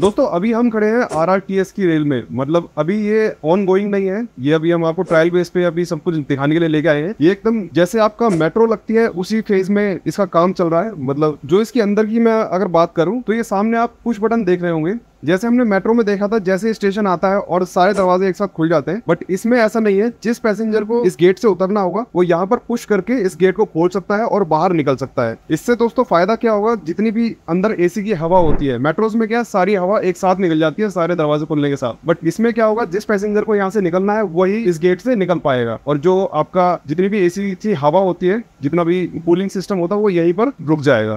दोस्तों अभी हम खड़े हैं आर की रेल में मतलब अभी ये ऑन गोइंग नहीं है ये अभी हम आपको ट्रायल बेस पे अभी सब कुछ दिखाने के लिए लेके आए हैं ये एकदम जैसे आपका मेट्रो लगती है उसी फेज में इसका काम चल रहा है मतलब जो इसके अंदर की मैं अगर बात करूं तो ये सामने आप कुछ बटन देख रहे होंगे जैसे हमने मेट्रो में देखा था जैसे स्टेशन आता है और सारे दरवाजे एक साथ खुल जाते हैं बट इसमें ऐसा नहीं है जिस पैसेंजर को इस गेट से उतरना होगा वो यहाँ पर पुश करके इस गेट को खोल सकता है और बाहर निकल सकता है इससे दोस्तों फायदा क्या होगा जितनी भी अंदर एसी की हवा होती है मेट्रोज में क्या सारी हवा एक साथ निकल जाती है सारे दरवाजे खुलने के साथ बट इसमें क्या होगा जिस पैसेंजर को यहाँ से निकलना है वही इस गेट से निकल पाएगा और जो आपका जितनी भी एसी की हवा होती है जितना भी कूलिंग सिस्टम होता है वो यही पर रुक जाएगा